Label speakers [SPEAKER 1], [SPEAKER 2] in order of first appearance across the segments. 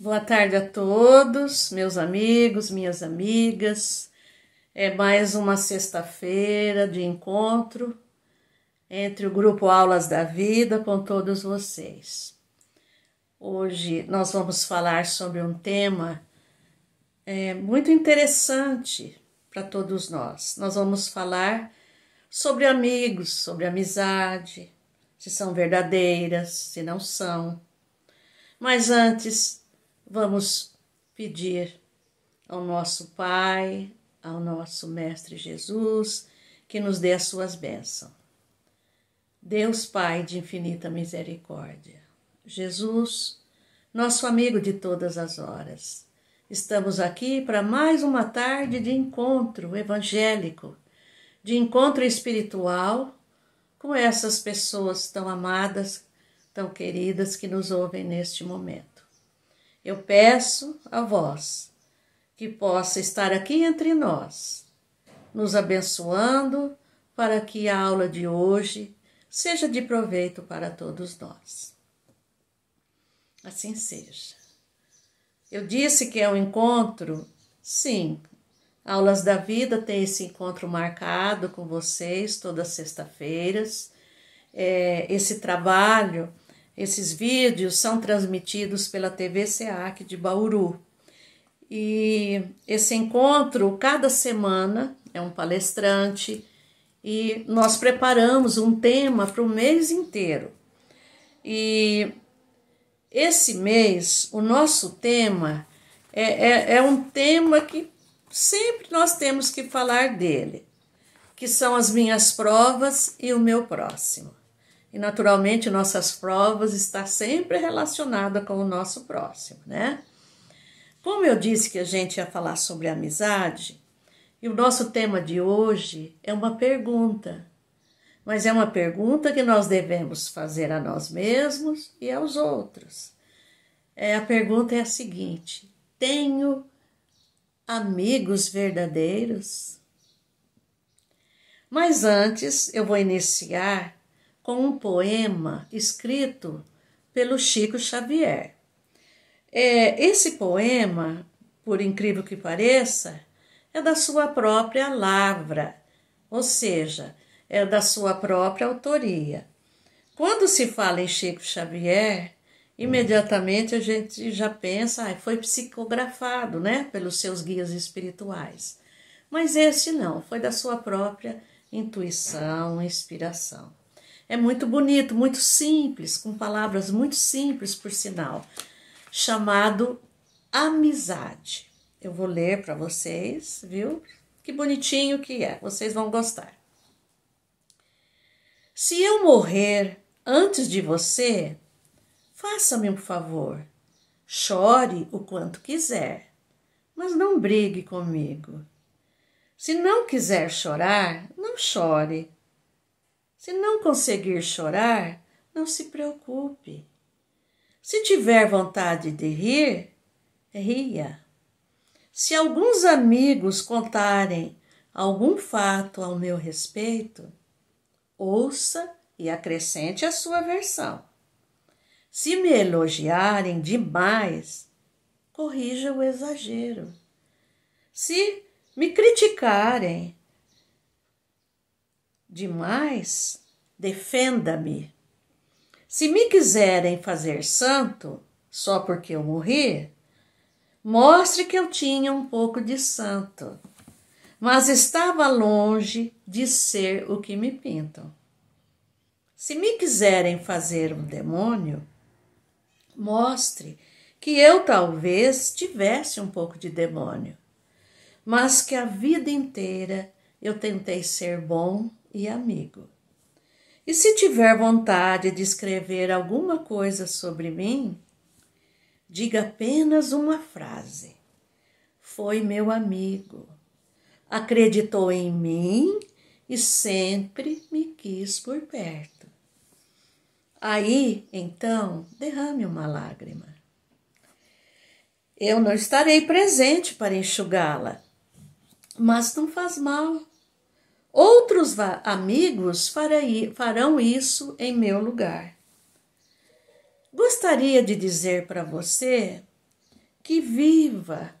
[SPEAKER 1] Boa tarde a todos, meus amigos, minhas amigas. É mais uma sexta-feira de encontro entre o grupo Aulas da Vida com todos vocês. Hoje nós vamos falar sobre um tema é, muito interessante para todos nós. Nós vamos falar sobre amigos, sobre amizade, se são verdadeiras, se não são. Mas antes, Vamos pedir ao nosso Pai, ao nosso Mestre Jesus, que nos dê as suas bênçãos. Deus Pai de infinita misericórdia, Jesus, nosso amigo de todas as horas, estamos aqui para mais uma tarde de encontro evangélico, de encontro espiritual com essas pessoas tão amadas, tão queridas que nos ouvem neste momento eu peço a vós que possa estar aqui entre nós, nos abençoando para que a aula de hoje seja de proveito para todos nós. Assim seja. Eu disse que é um encontro, sim. Aulas da Vida tem esse encontro marcado com vocês todas sexta-feiras. É, esse trabalho esses vídeos são transmitidos pela TV SEAC de Bauru. E esse encontro, cada semana, é um palestrante e nós preparamos um tema para o mês inteiro. E esse mês, o nosso tema é, é, é, um tema que sempre nós temos que falar dele, que são as minhas provas e o meu próximo. E naturalmente nossas provas está sempre relacionada com o nosso próximo, né? Como eu disse que a gente ia falar sobre amizade, e o nosso tema de hoje é uma pergunta. Mas é uma pergunta que nós devemos fazer a nós mesmos e aos outros. É, a pergunta é a seguinte: tenho amigos verdadeiros? Mas antes eu vou iniciar com um poema escrito pelo Chico Xavier. É, esse poema, por incrível que pareça, é da sua própria lavra, ou seja, é da sua própria autoria. Quando se fala em Chico Xavier, imediatamente a gente já pensa, ah, foi psicografado, né, pelos seus guias espirituais. Mas este não, foi da sua própria intuição, inspiração. É muito bonito, muito simples, com palavras muito simples, por sinal, chamado Amizade. Eu vou ler para vocês, viu? Que bonitinho que é, vocês vão gostar. Se eu morrer antes de você, faça-me um favor. Chore o quanto quiser, mas não brigue comigo. Se não quiser chorar, não chore. Se não conseguir chorar, não se preocupe. Se tiver vontade de rir, ria. Se alguns amigos contarem algum fato ao meu respeito, ouça e acrescente a sua versão. Se me elogiarem demais, corrija o exagero. Se me criticarem, demais, defenda-me. Se me quiserem fazer santo, só porque eu morri, mostre que eu tinha um pouco de santo, mas estava longe de ser o que me pintam. Se me quiserem fazer um demônio, mostre que eu talvez tivesse um pouco de demônio, mas que a vida inteira eu tentei ser bom e amigo. E se tiver vontade de escrever alguma coisa sobre mim, diga apenas uma frase. Foi meu amigo. Acreditou em mim e sempre me quis por perto. Aí, então, derrame uma lágrima. Eu não estarei presente para enxugá-la, mas não faz mal. Outros amigos farão isso em meu lugar. Gostaria de dizer para você que viva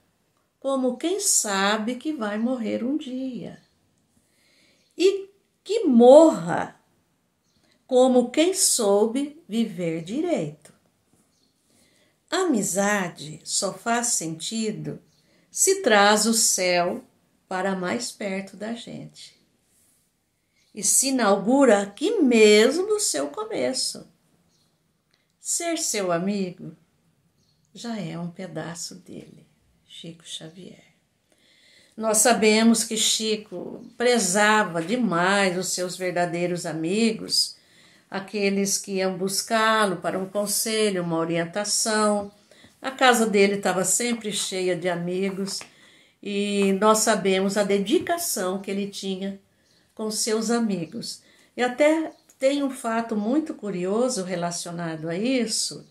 [SPEAKER 1] como quem sabe que vai morrer um dia. E que morra como quem soube viver direito. A amizade só faz sentido se traz o céu para mais perto da gente e se inaugura aqui mesmo o seu começo. Ser seu amigo já é um pedaço dele, Chico Xavier. Nós sabemos que Chico prezava demais os seus verdadeiros amigos, aqueles que iam buscá-lo para um conselho, uma orientação. A casa dele estava sempre cheia de amigos e nós sabemos a dedicação que ele tinha com seus amigos. E até tem um fato muito curioso relacionado a isso,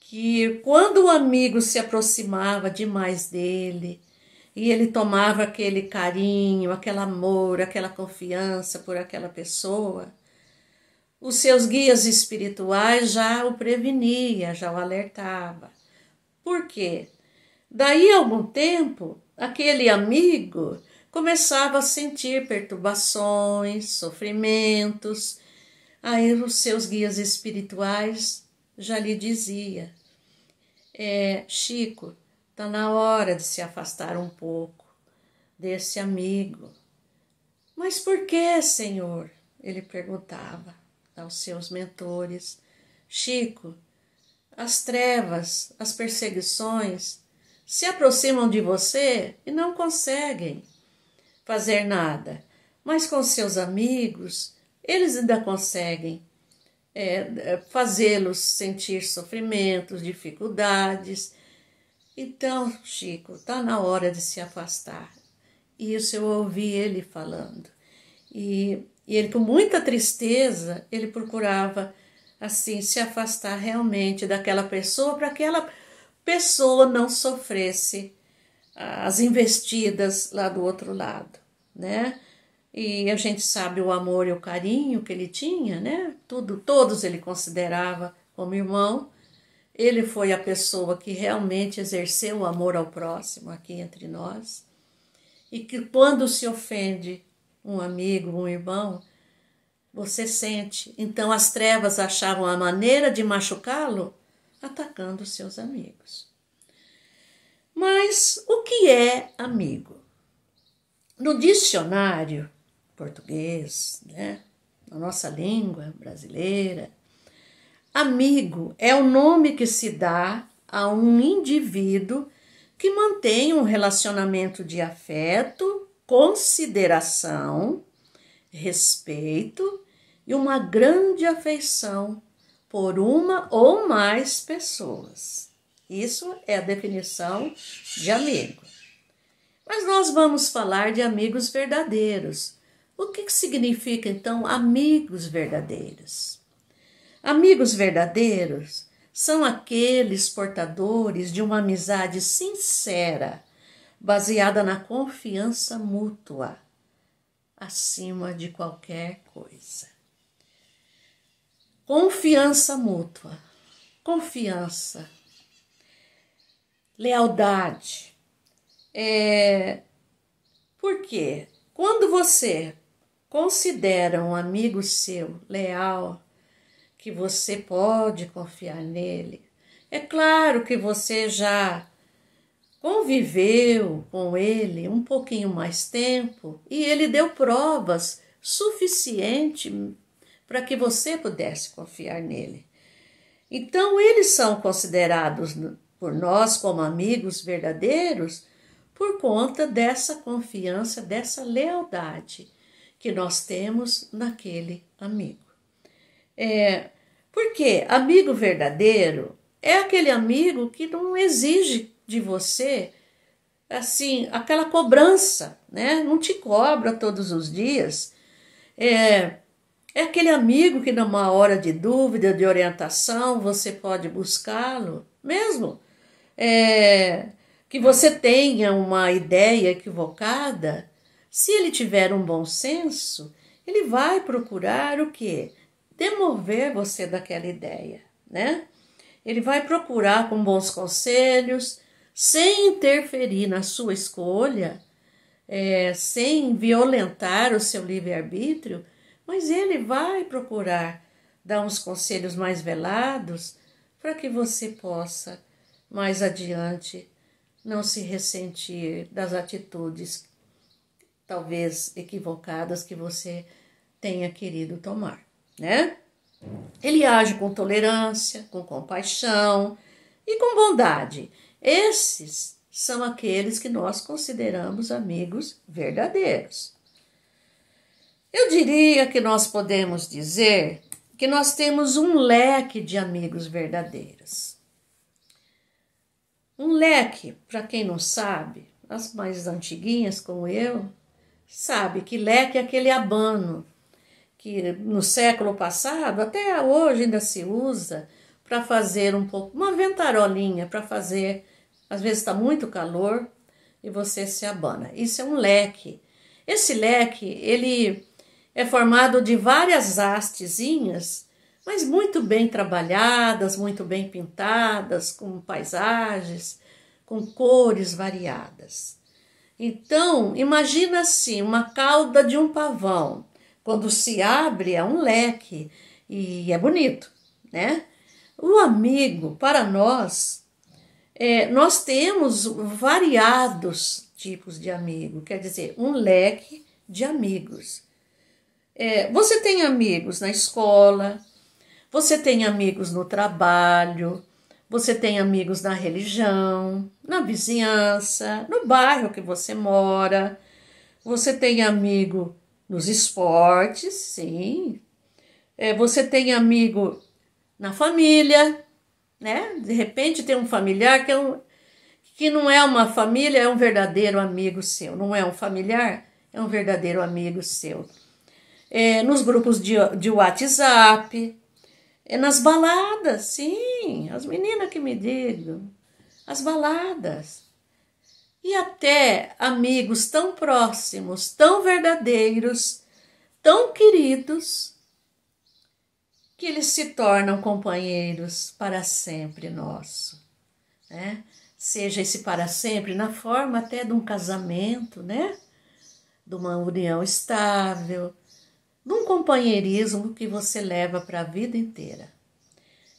[SPEAKER 1] que quando o amigo se aproximava demais dele e ele tomava aquele carinho, aquele amor, aquela confiança por aquela pessoa, os seus guias espirituais já o prevenia, já o alertava. Por quê? Daí a algum tempo, aquele amigo começava a sentir perturbações, sofrimentos. Aí os seus guias espirituais já lhe dizia: é, Chico, está na hora de se afastar um pouco desse amigo. Mas por que, Senhor? Ele perguntava aos seus mentores. Chico, as trevas, as perseguições se aproximam de você e não conseguem fazer nada. Mas com seus amigos, eles ainda conseguem é, fazê-los sentir sofrimentos, dificuldades. Então, Chico, está na hora de se afastar. Isso eu ouvi ele falando. E, e ele, com muita tristeza, ele procurava assim se afastar realmente daquela pessoa para que aquela pessoa não sofresse as investidas lá do outro lado, né? E a gente sabe o amor e o carinho que ele tinha, né? Tudo, todos ele considerava como irmão. Ele foi a pessoa que realmente exerceu o amor ao próximo aqui entre nós. E que quando se ofende um amigo, um irmão, você sente. Então as trevas achavam a maneira de machucá-lo atacando seus amigos. Mas o que é amigo? No dicionário português, né, na nossa língua brasileira, amigo é o nome que se dá a um indivíduo que mantém um relacionamento de afeto, consideração, respeito e uma grande afeição por uma ou mais pessoas. Isso é a definição de amigo. Mas nós vamos falar de amigos verdadeiros. O que, que significa então amigos verdadeiros? Amigos verdadeiros são aqueles portadores de uma amizade sincera, baseada na confiança mútua, acima de qualquer coisa. Confiança mútua. Confiança lealdade. É... Por quê? Quando você considera um amigo seu leal, que você pode confiar nele, é claro que você já conviveu com ele um pouquinho mais tempo e ele deu provas suficiente para que você pudesse confiar nele. Então, eles são considerados por nós como amigos verdadeiros por conta dessa confiança, dessa lealdade que nós temos naquele amigo. É, porque amigo verdadeiro é aquele amigo que não exige de você assim aquela cobrança, né? Não te cobra todos os dias. É, é aquele amigo que numa hora de dúvida, de orientação, você pode buscá-lo, mesmo é, que você tenha uma ideia equivocada, se ele tiver um bom senso, ele vai procurar o quê? Demover você daquela ideia, né? Ele vai procurar com bons conselhos, sem interferir na sua escolha, é, sem violentar o seu livre-arbítrio, mas ele vai procurar dar uns conselhos mais velados para que você possa mais adiante não se ressentir das atitudes talvez equivocadas que você tenha querido tomar, né? Ele age com tolerância, com compaixão e com bondade. Esses são aqueles que nós consideramos amigos verdadeiros. Eu diria que nós podemos dizer que nós temos um leque de amigos verdadeiros. Um leque, para quem não sabe, as mais antiguinhas como eu, sabe que leque é aquele abano que no século passado, até hoje ainda se usa para fazer um pouco, uma ventarolinha para fazer, às vezes está muito calor e você se abana. Isso é um leque. Esse leque, ele é formado de várias hastezinhas mas muito bem trabalhadas, muito bem pintadas, com paisagens, com cores variadas. Então, imagina assim, uma cauda de um pavão. Quando se abre, é um leque e é bonito, né? O amigo, para nós, é, nós temos variados tipos de amigo, quer dizer, um leque de amigos. É, você tem amigos na escola, você tem amigos no trabalho, você tem amigos na religião, na vizinhança, no bairro que você mora. Você tem amigo nos esportes, sim. É, você tem amigo na família, né? De repente tem um familiar que, é um, que não é uma família, é um verdadeiro amigo seu. Não é um familiar, é um verdadeiro amigo seu. É, nos grupos de, de WhatsApp, é nas baladas, sim, as meninas que me digam, as baladas. E até amigos tão próximos, tão verdadeiros, tão queridos, que eles se tornam companheiros para sempre nosso, né? Seja esse para sempre na forma até de um casamento, né? De uma união estável, num companheirismo que você leva para a vida inteira.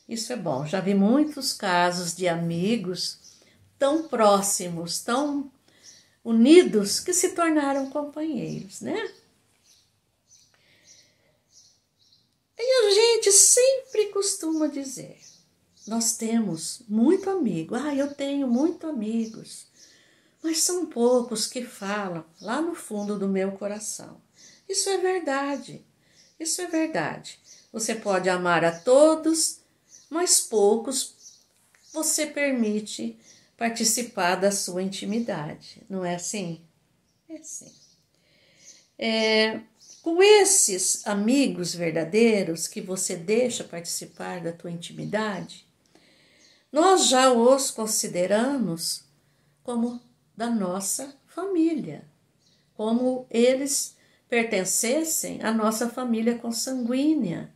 [SPEAKER 1] Isso é bom. Já vi muitos casos de amigos tão próximos, tão unidos, que se tornaram companheiros, né? E a gente sempre costuma dizer: nós temos muito amigo. Ah, eu tenho muito amigos. Mas são poucos que falam lá no fundo do meu coração. Isso é verdade. Isso é verdade. Você pode amar a todos, mas poucos você permite participar da sua intimidade. Não é assim? É assim. É, com esses amigos verdadeiros que você deixa participar da tua intimidade, nós já os consideramos como da nossa família, como eles pertencessem à nossa família consanguínea.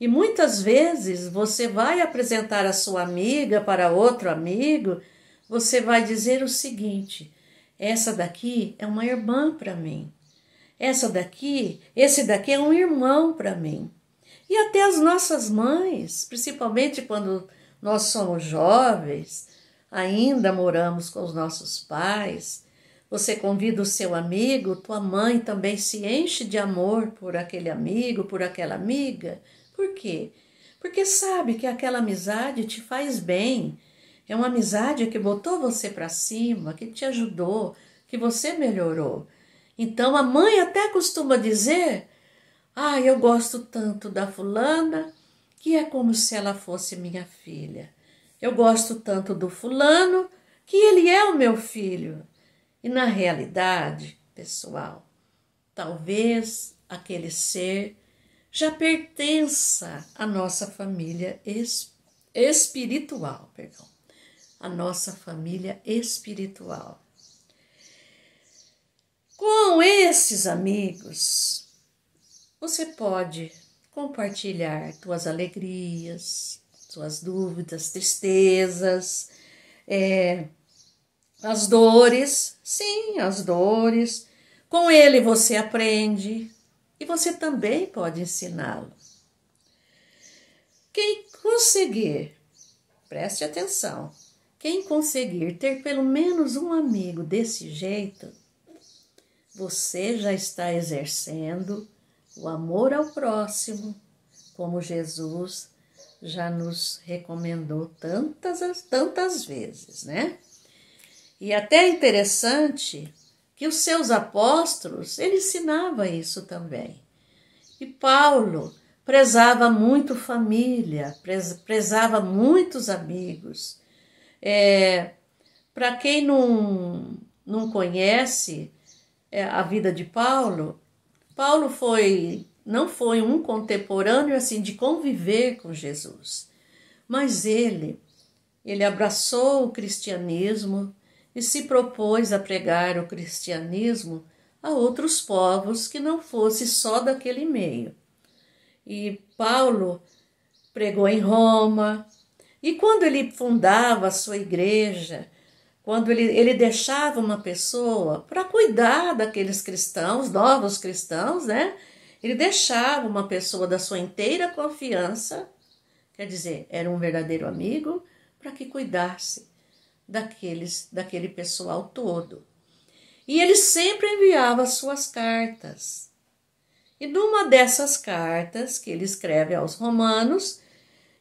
[SPEAKER 1] E muitas vezes você vai apresentar a sua amiga para outro amigo, você vai dizer o seguinte: essa daqui é uma irmã para mim. Essa daqui, esse daqui é um irmão para mim. E até as nossas mães, principalmente quando nós somos jovens, ainda moramos com os nossos pais, você convida o seu amigo, tua mãe também se enche de amor por aquele amigo, por aquela amiga. Por quê? Porque sabe que aquela amizade te faz bem. É uma amizade que botou você para cima, que te ajudou, que você melhorou. Então a mãe até costuma dizer: "Ah, eu gosto tanto da fulana, que é como se ela fosse minha filha. Eu gosto tanto do fulano, que ele é o meu filho. E na realidade, pessoal, talvez aquele ser já pertença à nossa família espiritual, perdão, a nossa família espiritual. Com esses amigos, você pode compartilhar suas alegrias, suas dúvidas, tristezas, é, as dores, sim, as dores. Com ele você aprende e você também pode ensiná-lo. Quem conseguir, preste atenção, quem conseguir ter pelo menos um amigo desse jeito, você já está exercendo o amor ao próximo, como Jesus já nos recomendou tantas, tantas vezes, né? E até é interessante que os seus apóstolos, ele ensinava isso também. E Paulo prezava muito família, prezava muitos amigos. É, Para quem não, não conhece é, a vida de Paulo, Paulo foi não foi um contemporâneo assim de conviver com Jesus, mas ele ele abraçou o cristianismo, e se propôs a pregar o cristianismo a outros povos que não fosse só daquele meio. E Paulo pregou em Roma, e quando ele fundava a sua igreja, quando ele, ele deixava uma pessoa para cuidar daqueles cristãos, novos cristãos, né? Ele deixava uma pessoa da sua inteira confiança, quer dizer, era um verdadeiro amigo, para que cuidasse daqueles, daquele pessoal todo. E ele sempre enviava suas cartas. E numa dessas cartas que ele escreve aos Romanos,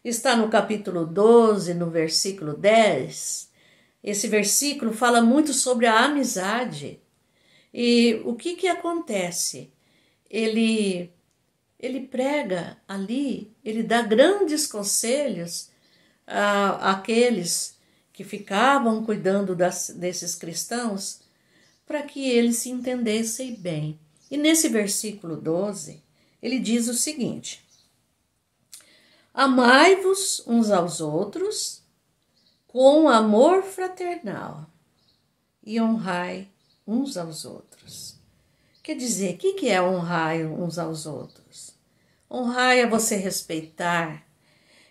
[SPEAKER 1] está no capítulo 12, no versículo 10. Esse versículo fala muito sobre a amizade. E o que que acontece? Ele ele prega ali, ele dá grandes conselhos àqueles que ficavam cuidando das, desses cristãos para que eles se entendessem bem. E nesse versículo 12, ele diz o seguinte: Amai-vos uns aos outros com amor fraternal e honrai uns aos outros. Quer dizer, o que é honrar uns aos outros? Honrar é você respeitar,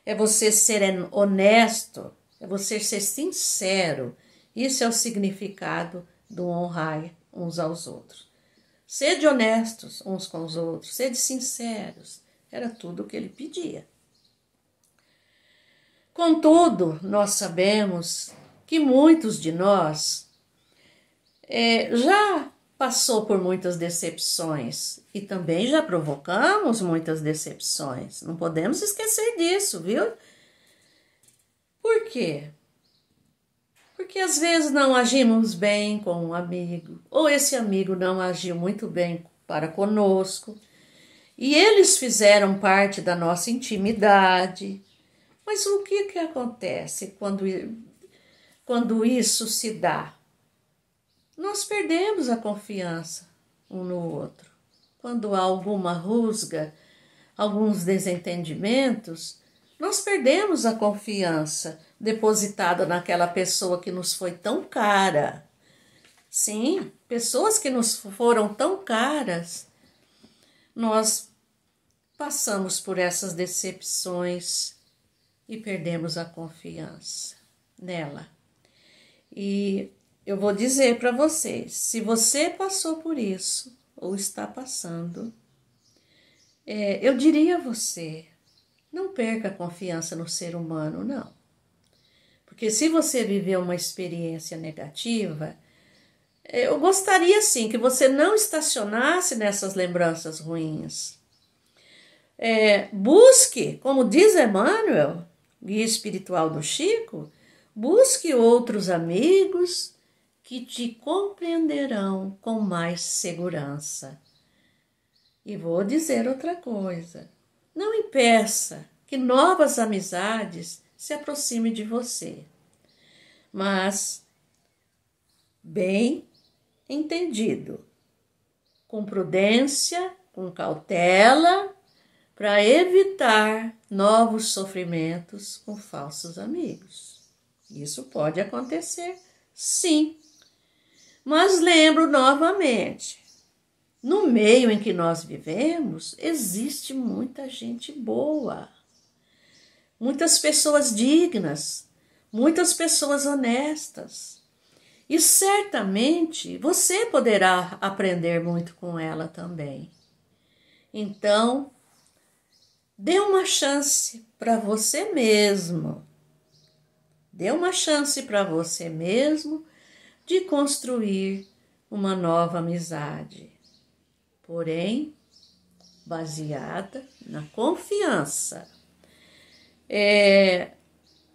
[SPEAKER 1] é você ser honesto, é você ser sincero. Isso é o significado do honrar uns aos outros. Sede honestos uns com os outros, sede sinceros. Era tudo o que ele pedia. Contudo, nós sabemos que muitos de nós é, já passou por muitas decepções e também já provocamos muitas decepções. Não podemos esquecer disso, viu? Por quê? Porque às vezes não agimos bem com um amigo, ou esse amigo não agiu muito bem para conosco, e eles fizeram parte da nossa intimidade. Mas o que, que acontece quando, quando isso se dá? Nós perdemos a confiança um no outro. Quando há alguma rusga, alguns desentendimentos, nós perdemos a confiança depositada naquela pessoa que nos foi tão cara. Sim, pessoas que nos foram tão caras, nós passamos por essas decepções e perdemos a confiança nela. E eu vou dizer para vocês: se você passou por isso ou está passando, é, eu diria a você, não perca a confiança no ser humano, não. Porque se você viveu uma experiência negativa, eu gostaria sim que você não estacionasse nessas lembranças ruins. É, busque, como diz Emmanuel, guia espiritual do Chico, busque outros amigos que te compreenderão com mais segurança. E vou dizer outra coisa não impeça que novas amizades se aproximem de você. Mas, bem entendido, com prudência, com cautela, para evitar novos sofrimentos com falsos amigos. Isso pode acontecer, sim. Mas lembro novamente no meio em que nós vivemos, existe muita gente boa, muitas pessoas dignas, muitas pessoas honestas. E certamente você poderá aprender muito com ela também. Então, dê uma chance para você mesmo. Dê uma chance para você mesmo de construir uma nova amizade porém baseada na confiança. É,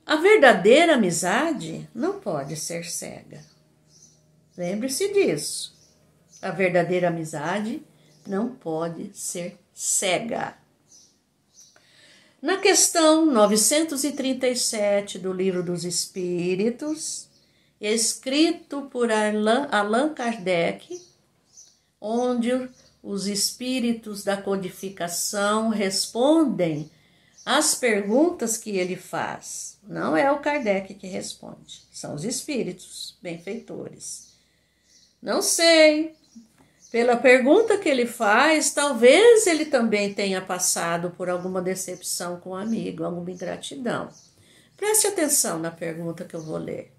[SPEAKER 1] a verdadeira amizade não pode ser cega. Lembre-se disso. A verdadeira amizade não pode ser cega. Na questão 937 do Livro dos Espíritos, escrito por Allan Kardec, onde os espíritos da codificação respondem às perguntas que ele faz. Não é o Kardec que responde, são os espíritos benfeitores. Não sei. Pela pergunta que ele faz, talvez ele também tenha passado por alguma decepção com o um amigo, alguma ingratidão. Preste atenção na pergunta que eu vou ler.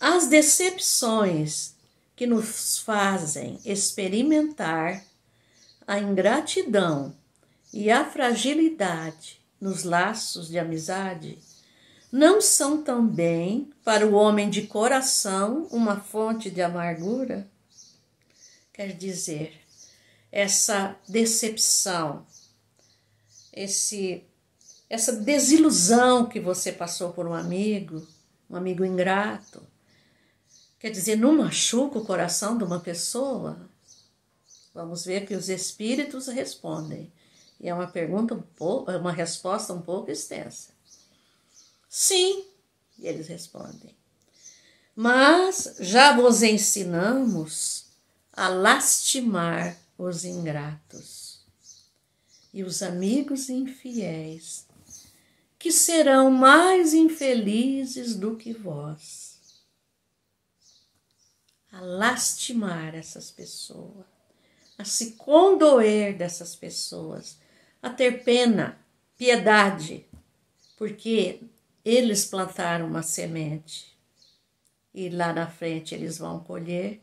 [SPEAKER 1] As decepções que nos fazem experimentar a ingratidão e a fragilidade nos laços de amizade não são também para o homem de coração uma fonte de amargura? Quer dizer, essa decepção, esse essa desilusão que você passou por um amigo, um amigo ingrato, Quer dizer, não machuca o coração de uma pessoa? Vamos ver que os espíritos respondem. E é uma pergunta um pouco, é uma resposta um pouco extensa. Sim, eles respondem. Mas já vos ensinamos a lastimar os ingratos e os amigos infiéis, que serão mais infelizes do que vós a lastimar essas pessoas, a se condoer dessas pessoas, a ter pena, piedade, porque eles plantaram uma semente e lá na frente eles vão colher,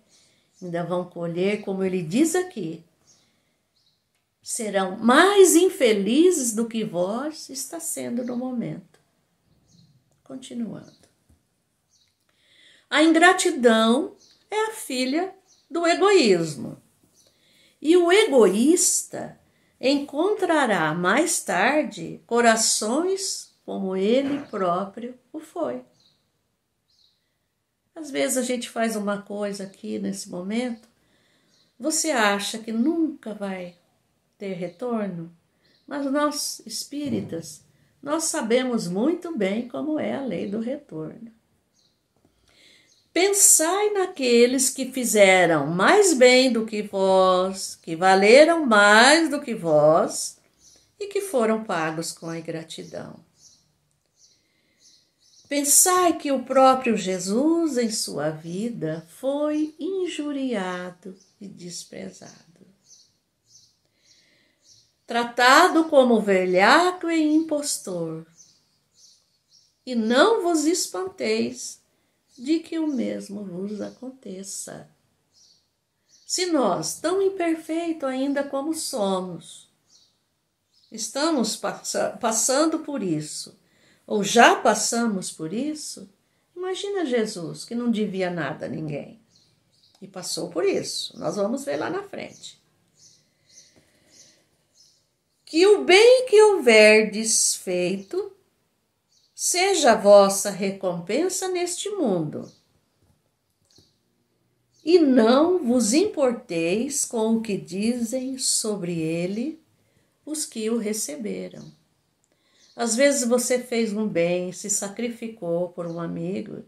[SPEAKER 1] ainda vão colher, como ele diz aqui, serão mais infelizes do que vós está sendo no momento. Continuando. A ingratidão é a filha do egoísmo. E o egoísta encontrará mais tarde corações como ele próprio o foi. Às vezes a gente faz uma coisa aqui nesse momento, você acha que nunca vai ter retorno, mas nós espíritas, nós sabemos muito bem como é a lei do retorno. Pensai naqueles que fizeram mais bem do que vós, que valeram mais do que vós e que foram pagos com a ingratidão. Pensai que o próprio Jesus, em sua vida, foi injuriado e desprezado. Tratado como velhaco e impostor. E não vos espanteis de que o mesmo vos aconteça. Se nós, tão imperfeito ainda como somos, estamos pass passando por isso, ou já passamos por isso, imagina Jesus, que não devia nada a ninguém e passou por isso. Nós vamos ver lá na frente. Que o bem que houverdes feito, seja a vossa recompensa neste mundo. E não vos importeis com o que dizem sobre ele os que o receberam. Às vezes você fez um bem, se sacrificou por um amigo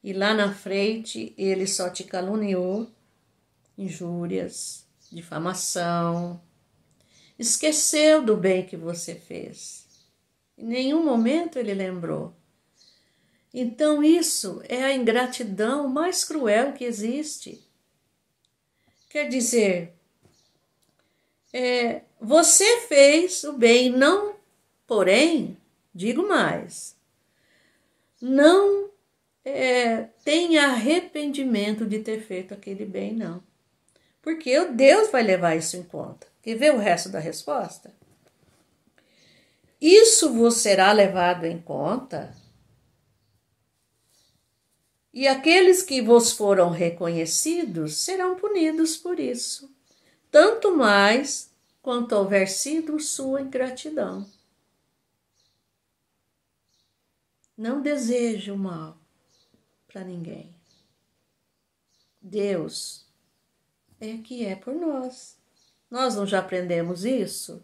[SPEAKER 1] e lá na frente ele só te caluniou, injúrias, difamação, esqueceu do bem que você fez em nenhum momento ele lembrou. Então, isso é a ingratidão mais cruel que existe. Quer dizer, é, você fez o bem, não, porém, digo mais, não é, tenha arrependimento de ter feito aquele bem, não. Porque o Deus vai levar isso em conta. Quer ver o resto da resposta? Isso vos será levado em conta. E aqueles que vos foram reconhecidos serão punidos por isso, tanto mais quanto houver sido sua ingratidão. Não o mal para ninguém. Deus é que é por nós. Nós não já aprendemos isso?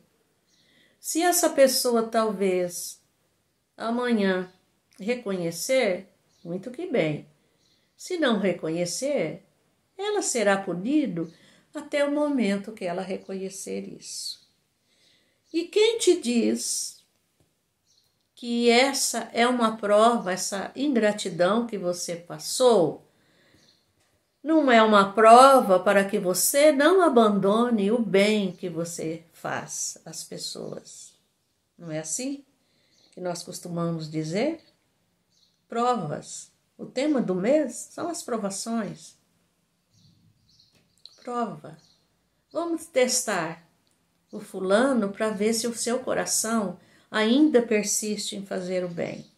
[SPEAKER 1] Se essa pessoa talvez amanhã reconhecer, muito que bem. Se não reconhecer, ela será punida até o momento que ela reconhecer isso. E quem te diz que essa é uma prova, essa ingratidão que você passou, não é uma prova para que você não abandone o bem que você faz as pessoas. Não é assim que nós costumamos dizer? Provas. O tema do mês são as provações. Prova. Vamos testar o fulano para ver se o seu coração ainda persiste em fazer o bem.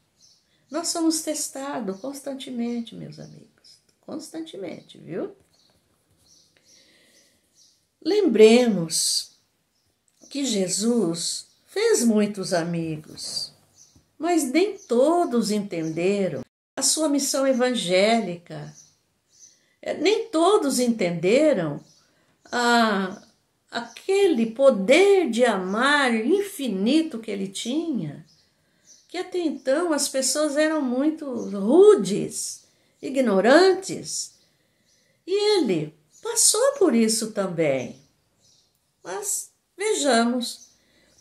[SPEAKER 1] Nós somos testados constantemente, meus amigos, constantemente, viu? Lembremos que Jesus fez muitos amigos, mas nem todos entenderam a sua missão evangélica. É, nem todos entenderam a, aquele poder de amar infinito que ele tinha, que até então as pessoas eram muito rudes, ignorantes, e ele passou por isso também. Mas Vejamos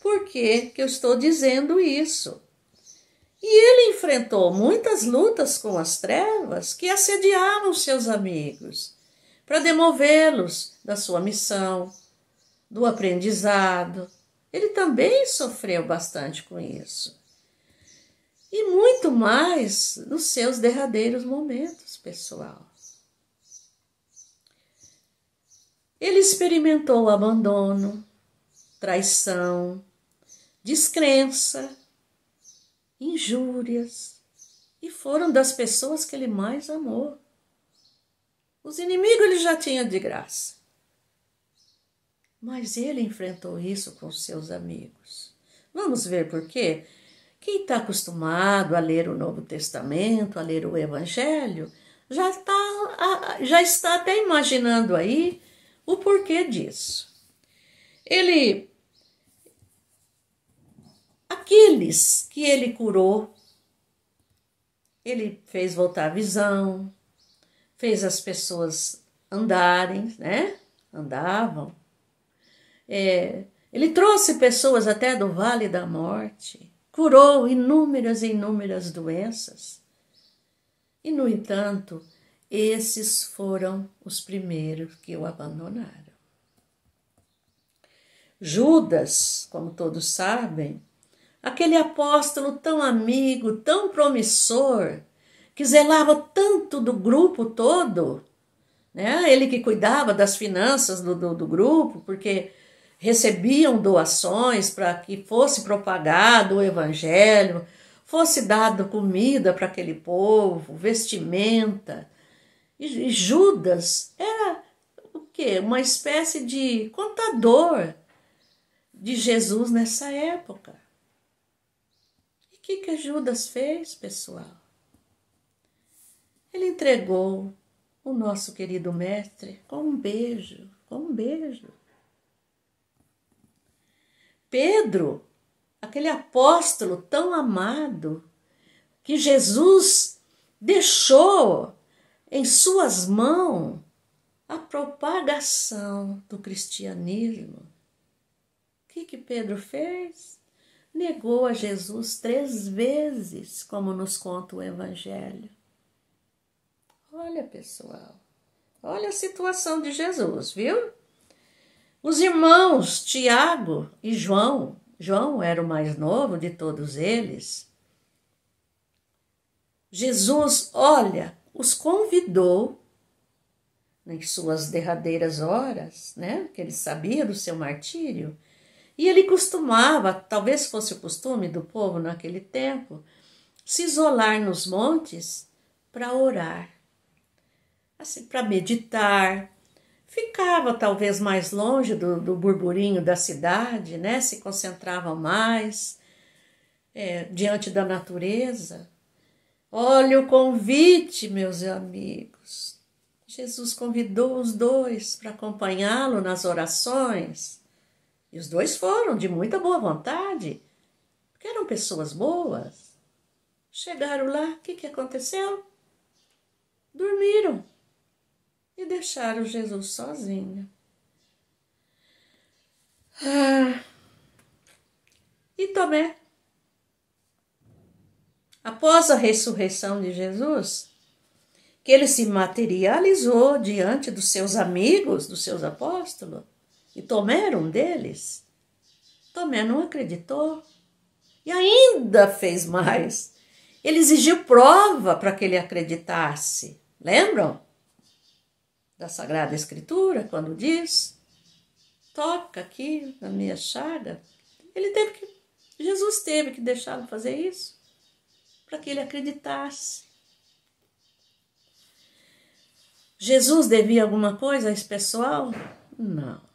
[SPEAKER 1] por que, que eu estou dizendo isso. E ele enfrentou muitas lutas com as trevas que assediavam seus amigos para demovê-los da sua missão, do aprendizado. Ele também sofreu bastante com isso. E muito mais nos seus derradeiros momentos, pessoal. Ele experimentou o abandono, traição, descrença, injúrias, e foram das pessoas que ele mais amou. Os inimigos ele já tinha de graça. Mas ele enfrentou isso com seus amigos. Vamos ver por quê? Quem está acostumado a ler o Novo Testamento, a ler o Evangelho, já está, já está até imaginando aí o porquê disso. Ele. Aqueles que ele curou, ele fez voltar a visão, fez as pessoas andarem, né? Andavam. É, ele trouxe pessoas até do Vale da Morte, curou inúmeras e inúmeras doenças. E, no entanto, esses foram os primeiros que o abandonaram. Judas, como todos sabem, aquele apóstolo tão amigo, tão promissor, que zelava tanto do grupo todo, né? ele que cuidava das finanças do, do, do grupo, porque recebiam doações para que fosse propagado o evangelho, fosse dado comida para aquele povo, vestimenta. E, e Judas era o quê? Uma espécie de contador de Jesus nessa época. E o que, que Judas fez, pessoal? Ele entregou o nosso querido mestre com um beijo, com um beijo. Pedro, aquele apóstolo tão amado, que Jesus deixou em suas mãos a propagação do cristianismo que, que Pedro fez? Negou a Jesus três vezes, como nos conta o Evangelho. Olha, pessoal, olha a situação de Jesus, viu? Os irmãos Tiago e João, João era o mais novo de todos eles. Jesus, olha, os convidou em suas derradeiras horas, né? Que ele sabia do seu martírio, e ele costumava, talvez fosse o costume do povo naquele tempo, se isolar nos montes para orar, assim, para meditar. Ficava talvez mais longe do, do, burburinho da cidade, né? Se concentrava mais é, diante da natureza. Olha o convite, meus amigos. Jesus convidou os dois para acompanhá-lo nas orações e os dois foram de muita boa vontade, porque eram pessoas boas. Chegaram lá, o que, que aconteceu? Dormiram e deixaram Jesus sozinho. Ah. E Tomé? Após a ressurreição de Jesus, que ele se materializou diante dos seus amigos, dos seus apóstolos, e Tomé era um deles. Tomé não acreditou e ainda fez mais. Ele exigiu prova para que ele acreditasse. Lembram da Sagrada Escritura, quando diz: toca aqui na minha chaga? Ele teve que, Jesus teve que deixá-lo fazer isso para que ele acreditasse. Jesus devia alguma coisa a esse pessoal? Não.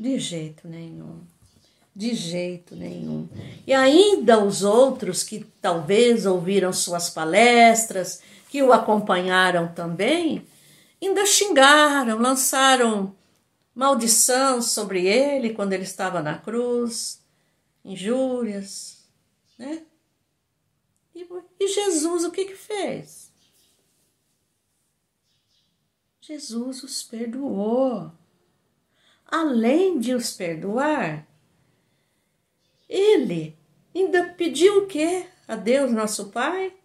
[SPEAKER 1] De jeito nenhum. De jeito nenhum. E ainda os outros que talvez ouviram suas palestras, que o acompanharam também, ainda xingaram, lançaram maldição sobre ele quando ele estava na cruz, injúrias, né? E, e Jesus o que que fez? Jesus os perdoou além de os perdoar, ele ainda pediu o quê a Deus, nosso Pai?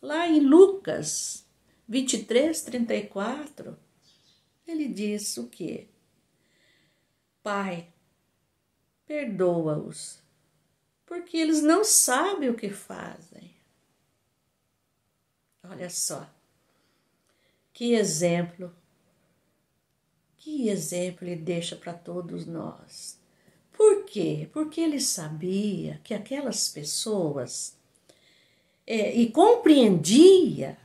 [SPEAKER 1] Lá em Lucas 23, 34, ele diz o quê? Pai, perdoa-os, porque eles não sabem o que fazem. Olha só, que exemplo que exemplo ele deixa para todos nós. Por quê? Porque ele sabia que aquelas pessoas é, e compreendia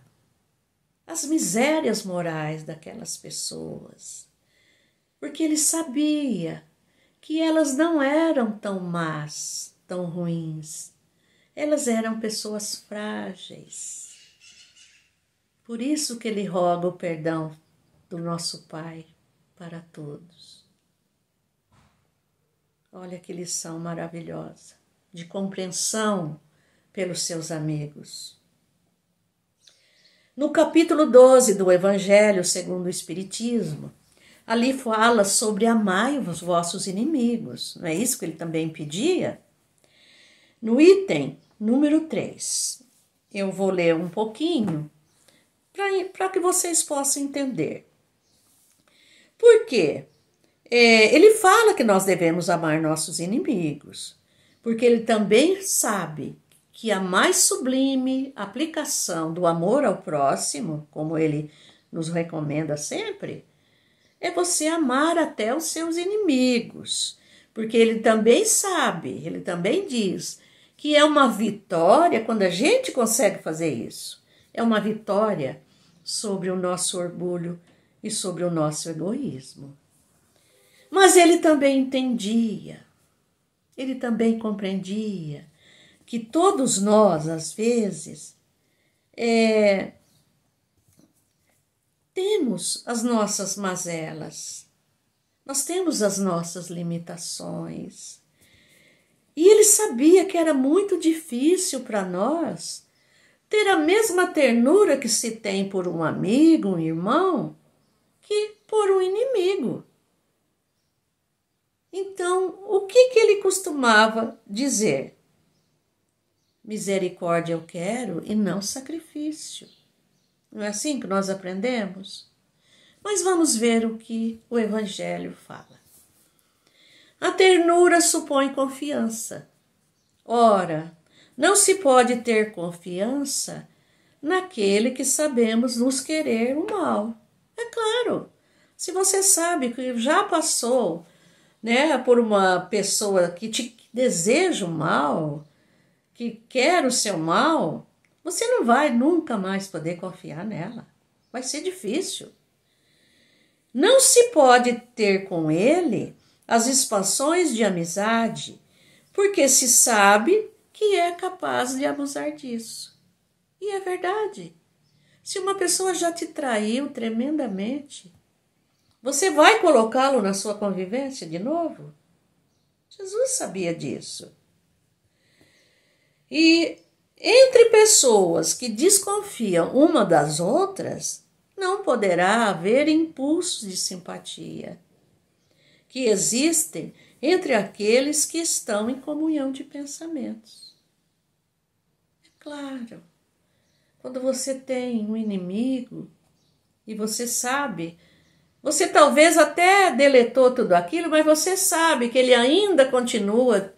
[SPEAKER 1] as misérias morais daquelas pessoas, porque ele sabia que elas não eram tão más, tão ruins, elas eram pessoas frágeis. Por isso que ele roga o perdão do nosso Pai para todos. Olha que lição maravilhosa de compreensão pelos seus amigos. No capítulo 12 do Evangelho segundo o Espiritismo, ali fala sobre amai os vossos inimigos, não é isso que ele também pedia? No item número 3, eu vou ler um pouquinho para que vocês possam entender. Por quê? É, ele fala que nós devemos amar nossos inimigos, porque ele também sabe que a mais sublime aplicação do amor ao próximo, como ele nos recomenda sempre, é você amar até os seus inimigos, porque ele também sabe, ele também diz que é uma vitória quando a gente consegue fazer isso. É uma vitória sobre o nosso orgulho, e sobre o nosso egoísmo. Mas ele também entendia, ele também compreendia que todos nós, às vezes, é, temos as nossas mazelas, nós temos as nossas limitações. E ele sabia que era muito difícil para nós ter a mesma ternura que se tem por um amigo, um irmão, que por um inimigo. Então, o que, que ele costumava dizer? Misericórdia eu quero e não sacrifício. Não é assim que nós aprendemos? Mas vamos ver o que o Evangelho fala. A ternura supõe confiança. Ora, não se pode ter confiança naquele que sabemos nos querer o mal. É claro. Se você sabe que já passou né, por uma pessoa que te deseja o mal, que quer o seu mal, você não vai nunca mais poder confiar nela. Vai ser difícil. Não se pode ter com ele as expansões de amizade, porque se sabe que é capaz de abusar disso. E é verdade. Se uma pessoa já te traiu tremendamente, você vai colocá-lo na sua convivência de novo? Jesus sabia disso. E entre pessoas que desconfiam uma das outras, não poderá haver impulsos de simpatia que existem entre aqueles que estão em comunhão de pensamentos. É claro. Quando você tem um inimigo e você sabe, você talvez até deletou tudo aquilo, mas você sabe que ele ainda continua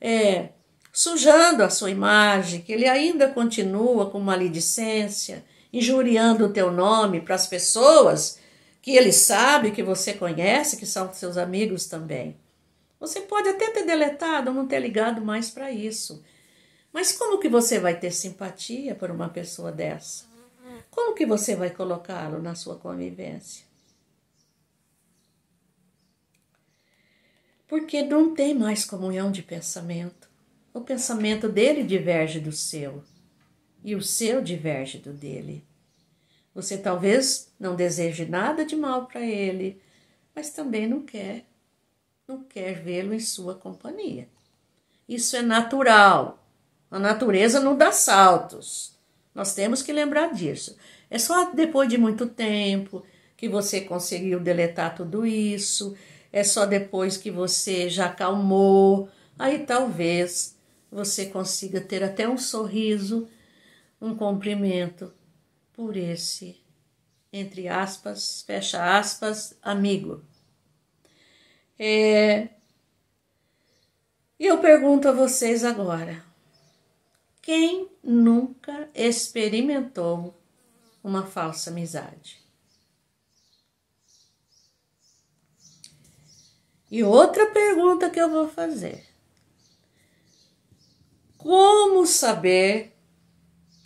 [SPEAKER 1] é, sujando a sua imagem, que ele ainda continua com maledicência, injuriando o teu nome para as pessoas que ele sabe, que você conhece, que são seus amigos também. Você pode até ter deletado, não ter ligado mais para isso. Mas como que você vai ter simpatia por uma pessoa dessa? Como que você vai colocá-lo na sua convivência? Porque não tem mais comunhão de pensamento. O pensamento dele diverge do seu e o seu diverge do dele. Você talvez não deseje nada de mal para ele, mas também não quer, não quer vê-lo em sua companhia. Isso é natural, a natureza não dá saltos. Nós temos que lembrar disso. É só depois de muito tempo que você conseguiu deletar tudo isso, é só depois que você já calmou. Aí talvez você consiga ter até um sorriso, um cumprimento por esse, entre aspas, fecha aspas, amigo. É... E eu pergunto a vocês agora: quem nunca experimentou uma falsa amizade? E outra pergunta que eu vou fazer: Como saber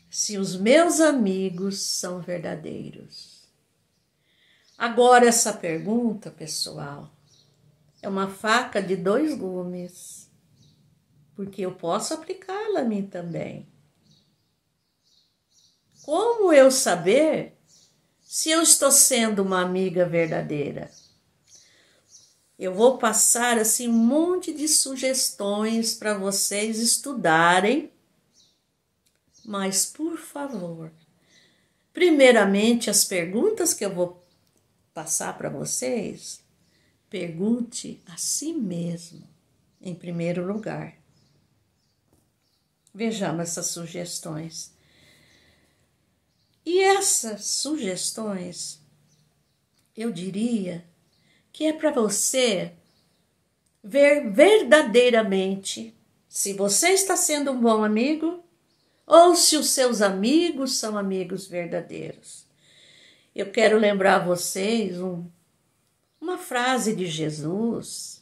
[SPEAKER 1] se os meus amigos são verdadeiros? Agora, essa pergunta, pessoal, é uma faca de dois gumes porque eu posso aplicá-la a mim também. Como eu saber se eu estou sendo uma amiga verdadeira? Eu vou passar assim um monte de sugestões para vocês estudarem, mas por favor, primeiramente as perguntas que eu vou passar para vocês, pergunte a si mesmo em primeiro lugar. Vejamos essas sugestões. E essas sugestões, eu diria que é para você ver verdadeiramente se você está sendo um bom amigo ou se os seus amigos são amigos verdadeiros. Eu quero lembrar a vocês um, uma frase de Jesus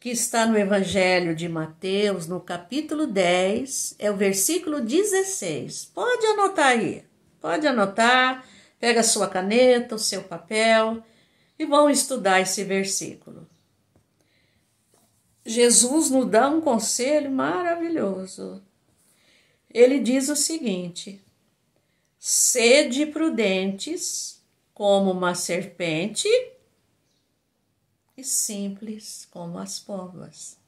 [SPEAKER 1] que está no Evangelho de Mateus, no capítulo 10, é o versículo 16. Pode anotar aí, pode anotar, pega a sua caneta, o seu papel e vão estudar esse versículo. Jesus nos dá um conselho maravilhoso. Ele diz o seguinte: sede prudentes como uma serpente e simples como as povas.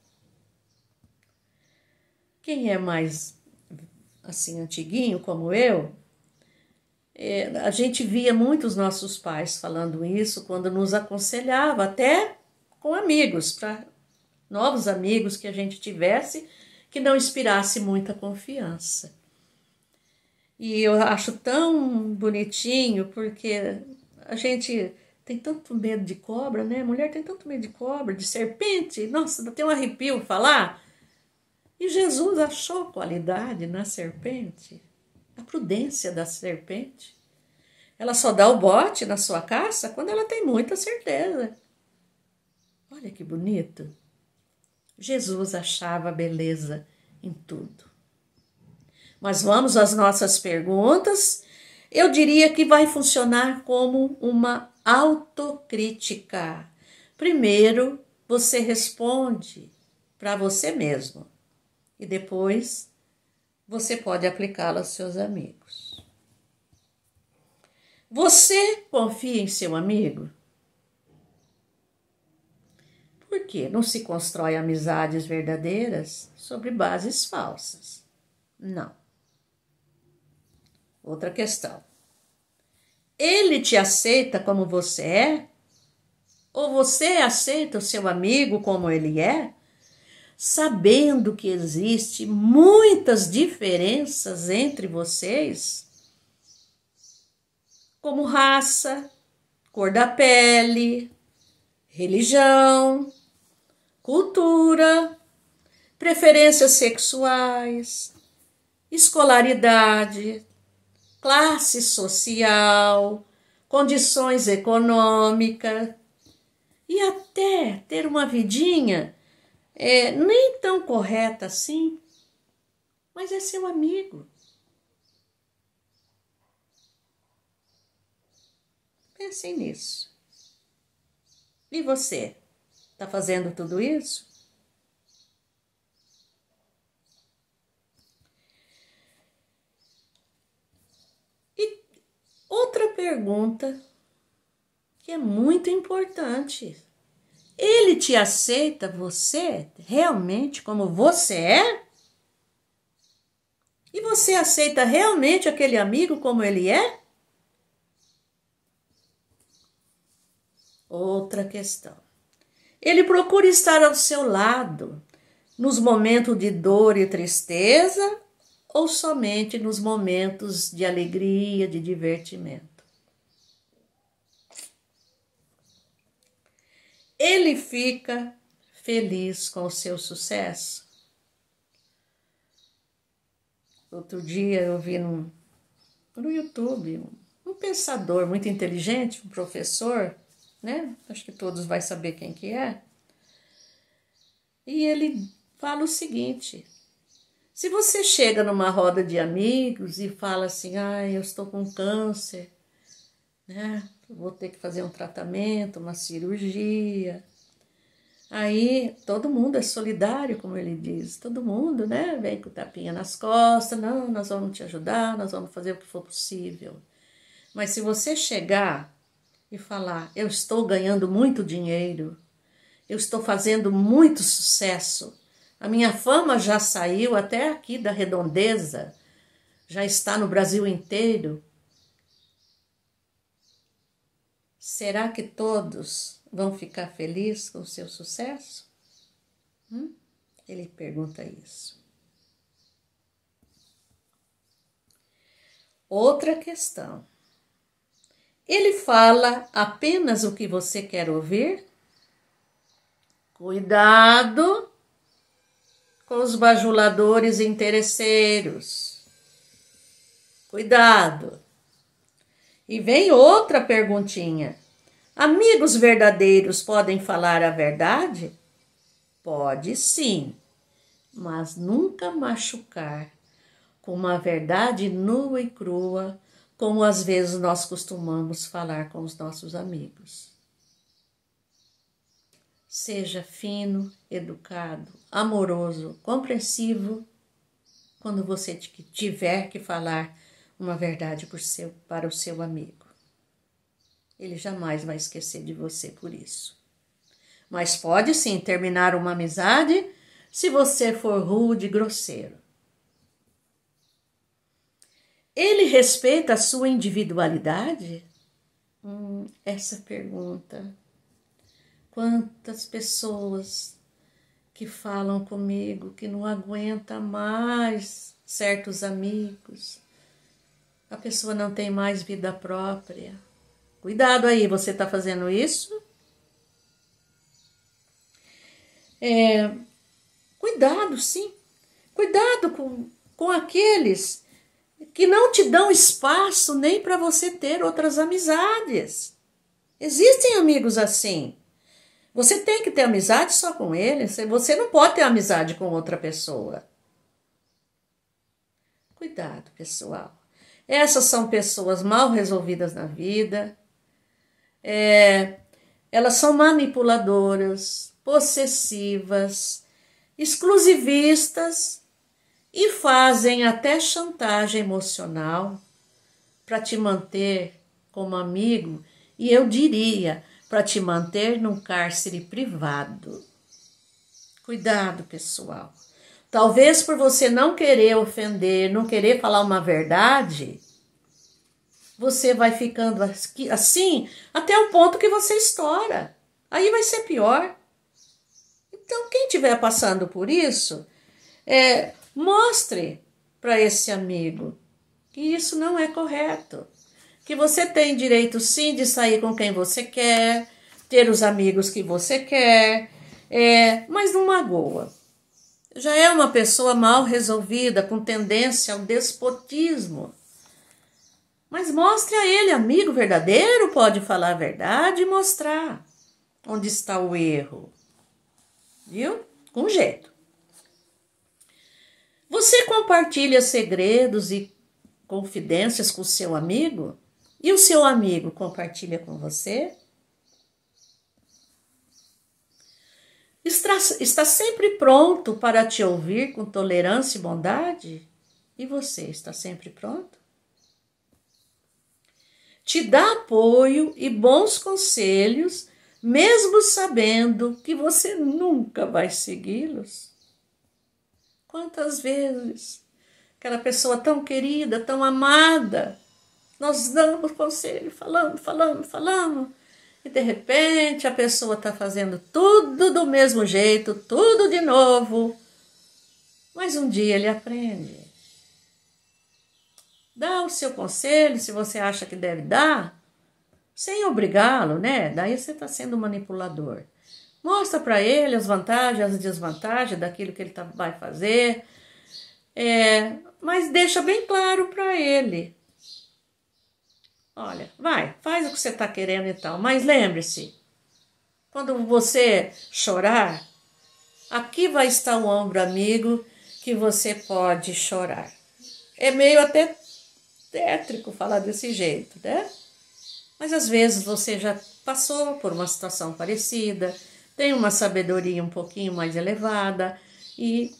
[SPEAKER 1] Quem é mais assim antiguinho como eu, é, a gente via muito os nossos pais falando isso quando nos aconselhava, até com amigos, para novos amigos que a gente tivesse, que não inspirasse muita confiança. E eu acho tão bonitinho porque a gente tem tanto medo de cobra, né? Mulher tem tanto medo de cobra, de serpente. Nossa, dá até um arrepio falar. E Jesus achou qualidade na serpente, a prudência da serpente. Ela só dá o bote na sua caça quando ela tem muita certeza. Olha que bonito. Jesus achava beleza em tudo. Mas vamos às nossas perguntas eu diria que vai funcionar como uma autocrítica. Primeiro, você responde para você mesmo e depois você pode aplicá-la aos seus amigos. Você confia em seu amigo? Por que não se constrói amizades verdadeiras sobre bases falsas? Não. Outra questão. Ele te aceita como você é? Ou você aceita o seu amigo como ele é? Sabendo que existe muitas diferenças entre vocês, como raça, cor da pele, religião, cultura, preferências sexuais, escolaridade, classe social, condições econômicas e até ter uma vidinha é, nem tão correta assim, mas é seu amigo. Pensem nisso. E você? Está fazendo tudo isso? Outra pergunta que é muito importante. Ele te aceita você realmente como você é? E você aceita realmente aquele amigo como ele é? Outra questão. Ele procura estar ao seu lado nos momentos de dor e tristeza ou somente nos momentos de alegria, de divertimento. Ele fica feliz com o seu sucesso. Outro dia eu vi no, no YouTube um, pensador muito inteligente, um professor, né? Acho que todos vai saber quem que é. E ele fala o seguinte: se você chega numa roda de amigos e fala assim, ah, eu estou com câncer, né? Vou ter que fazer um tratamento, uma cirurgia. Aí todo mundo é solidário, como ele diz, todo mundo, né? Vem com tapinha nas costas, não, nós vamos te ajudar, nós vamos fazer o que for possível. Mas se você chegar e falar, eu estou ganhando muito dinheiro, eu estou fazendo muito sucesso, a minha fama já saiu até aqui da redondeza, já está no Brasil inteiro. Será que todos vão ficar felizes com o seu sucesso? Hum? Ele pergunta isso. Outra questão. Ele fala apenas o que você quer ouvir? Cuidado! com os bajuladores interesseiros. Cuidado! E vem outra perguntinha. Amigos verdadeiros podem falar a verdade? Pode sim, mas nunca machucar com uma verdade nua e crua, como às vezes nós costumamos falar com os nossos amigos. Seja fino, educado, amoroso, compreensivo quando você tiver que falar uma verdade seu, para o seu amigo. Ele jamais vai esquecer de você por isso. Mas pode sim terminar uma amizade se você for rude e grosseiro. Ele respeita a sua individualidade? Hum, essa pergunta Quantas pessoas que falam comigo que não aguenta mais certos amigos. A pessoa não tem mais vida própria. Cuidado aí, você está fazendo isso? É, cuidado, sim. Cuidado com, com aqueles que não te dão espaço nem para você ter outras amizades. Existem amigos assim. Você tem que ter amizade só com ele, você não pode ter amizade com outra pessoa. Cuidado, pessoal. Essas são pessoas mal resolvidas na vida, é, elas são manipuladoras, possessivas, exclusivistas e fazem até chantagem emocional para te manter como amigo e eu diria para te manter num cárcere privado. Cuidado, pessoal. Talvez por você não querer ofender, não querer falar uma verdade, você vai ficando assim até o ponto que você estoura. Aí vai ser pior. Então, quem estiver passando por isso, é, mostre para esse amigo que isso não é correto que você tem direito sim de sair com quem você quer, ter os amigos que você quer, é, mas não magoa. Já é uma pessoa mal resolvida, com tendência ao despotismo. Mas mostre a ele, amigo verdadeiro, pode falar a verdade e mostrar onde está o erro. Viu? Com jeito. Você compartilha segredos e confidências com seu amigo? E o seu amigo compartilha com você? Está, está sempre pronto para te ouvir com tolerância e bondade? E você está sempre pronto? Te dá apoio e bons conselhos, mesmo sabendo que você nunca vai segui-los? Quantas vezes aquela pessoa tão querida, tão amada, nós damos conselho, falando, falando, falando. E de repente a pessoa está fazendo tudo do mesmo jeito, tudo de novo. Mas um dia ele aprende. Dá o seu conselho se você acha que deve dar, sem obrigá-lo, né? Daí você está sendo manipulador. Mostra para ele as vantagens, as desvantagens daquilo que ele tá, vai fazer, é, mas deixa bem claro para ele Olha, vai, faz o que você está querendo e então. tal, mas lembre-se, quando você chorar, aqui vai estar o ombro amigo que você pode chorar. É meio até tétrico falar desse jeito, né? Mas às vezes você já passou por uma situação parecida, tem uma sabedoria um pouquinho mais elevada e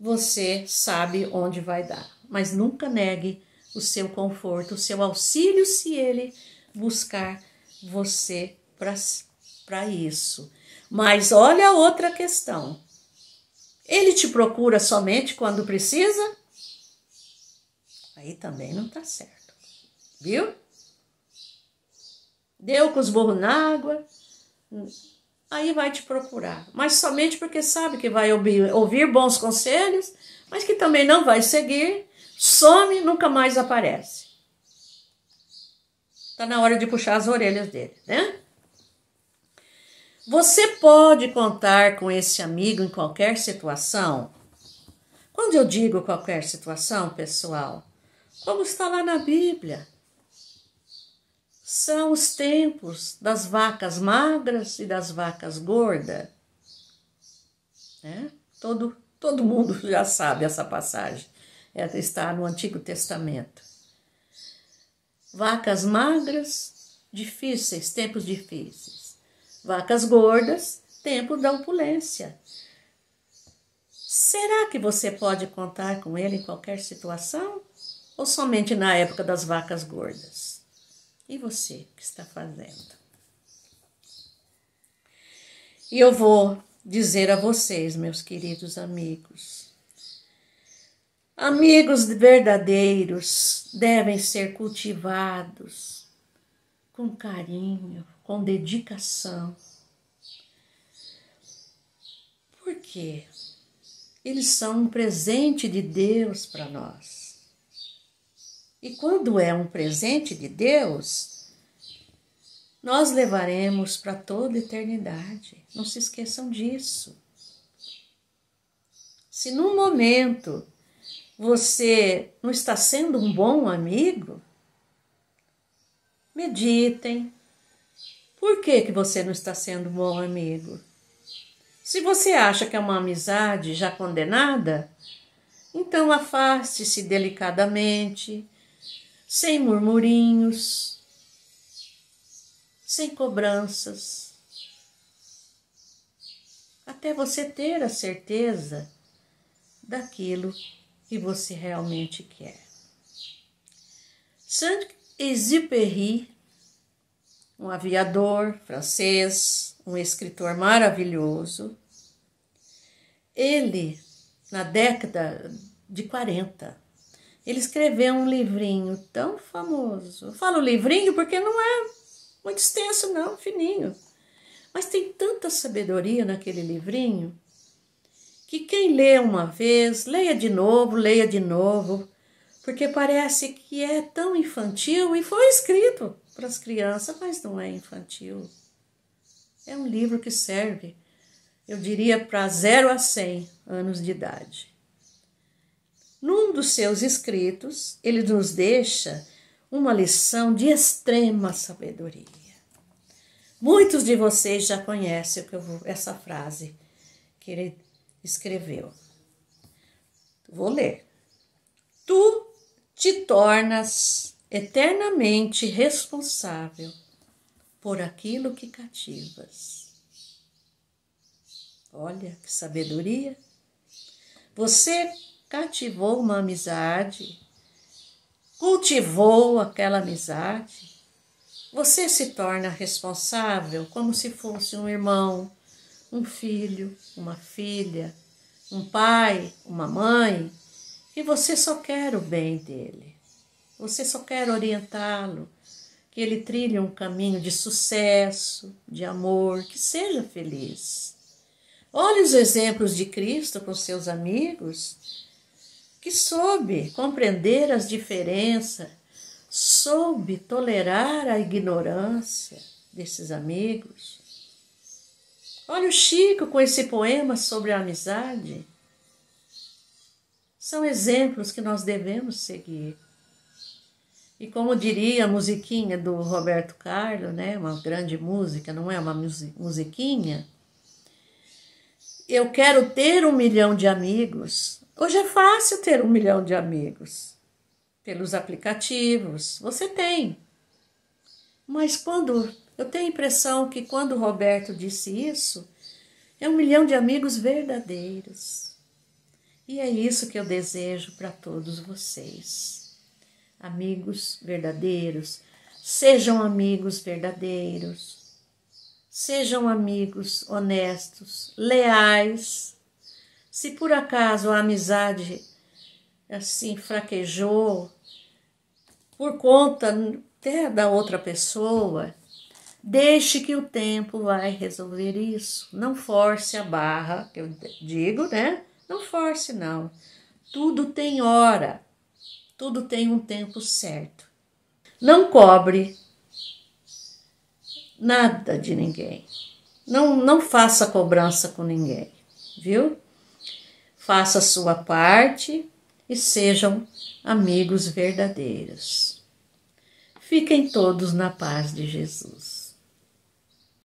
[SPEAKER 1] você sabe onde vai dar. Mas nunca negue o seu conforto, o seu auxílio, se ele buscar você para isso. Mas olha a outra questão. Ele te procura somente quando precisa? Aí também não está certo, viu? Deu com os burros na água, aí vai te procurar. Mas somente porque sabe que vai ouvir bons conselhos, mas que também não vai seguir some, nunca mais aparece. Está na hora de puxar as orelhas dele, né? Você pode contar com esse amigo em qualquer situação? Quando eu digo qualquer situação, pessoal, como está lá na Bíblia, são os tempos das vacas magras e das vacas gordas. Né? Todo, todo mundo já sabe essa passagem ela é, está no Antigo Testamento. Vacas magras, difíceis, tempos difíceis. Vacas gordas, tempo da opulência. Será que você pode contar com ele em qualquer situação? Ou somente na época das vacas gordas? E você, o que está fazendo? E eu vou dizer a vocês, meus queridos amigos, Amigos verdadeiros devem ser cultivados com carinho, com dedicação. Porque eles são um presente de Deus para nós. E quando é um presente de Deus, nós levaremos para toda eternidade. Não se esqueçam disso. Se num momento você não está sendo um bom amigo? Meditem. Por que, que você não está sendo um bom amigo? Se você acha que é uma amizade já condenada, então afaste-se delicadamente, sem murmurinhos, sem cobranças, até você ter a certeza daquilo que você realmente quer. Saint-Exupéry, um aviador francês, um escritor maravilhoso, ele, na década de 40, ele escreveu um livrinho tão famoso. Eu falo livrinho porque não é muito extenso, não, fininho. Mas tem tanta sabedoria naquele livrinho que quem lê uma vez, leia de novo, leia de novo, porque parece que é tão infantil e foi escrito para as crianças, mas não é infantil. É um livro que serve, eu diria, para 0 a 100 anos de idade. Num dos seus escritos, ele nos deixa uma lição de extrema sabedoria. Muitos de vocês já conhecem essa frase que ele escreveu. Vou ler. Tu te tornas eternamente responsável por aquilo que cativas. Olha que sabedoria! Você cativou uma amizade, cultivou aquela amizade, você se torna responsável como se fosse um irmão, um filho, uma filha, um pai, uma mãe, e você só quer o bem dele, você só quer orientá-lo, que ele trilhe um caminho de sucesso, de amor, que seja feliz. Olhe os exemplos de Cristo com seus amigos, que soube compreender as diferenças, soube tolerar a ignorância desses amigos, Olha o Chico com esse poema sobre a amizade. São exemplos que nós devemos seguir. E como diria a musiquinha do Roberto Carlos, né, uma grande música, não é uma musiquinha? Eu quero ter um milhão de amigos. Hoje é fácil ter um milhão de amigos pelos aplicativos, você tem. Mas quando eu tenho a impressão que quando o Roberto disse isso, é um milhão de amigos verdadeiros. E é isso que eu desejo para todos vocês. Amigos verdadeiros, sejam amigos verdadeiros, sejam amigos honestos, leais. Se por acaso a amizade assim fraquejou por conta até da outra pessoa, Deixe que o tempo vai resolver isso. Não force a barra, que eu digo, né? Não force, não. Tudo tem hora, tudo tem um tempo certo. Não cobre nada de ninguém. Não, não faça cobrança com ninguém, viu? Faça a sua parte e sejam amigos verdadeiros. Fiquem todos na paz de Jesus.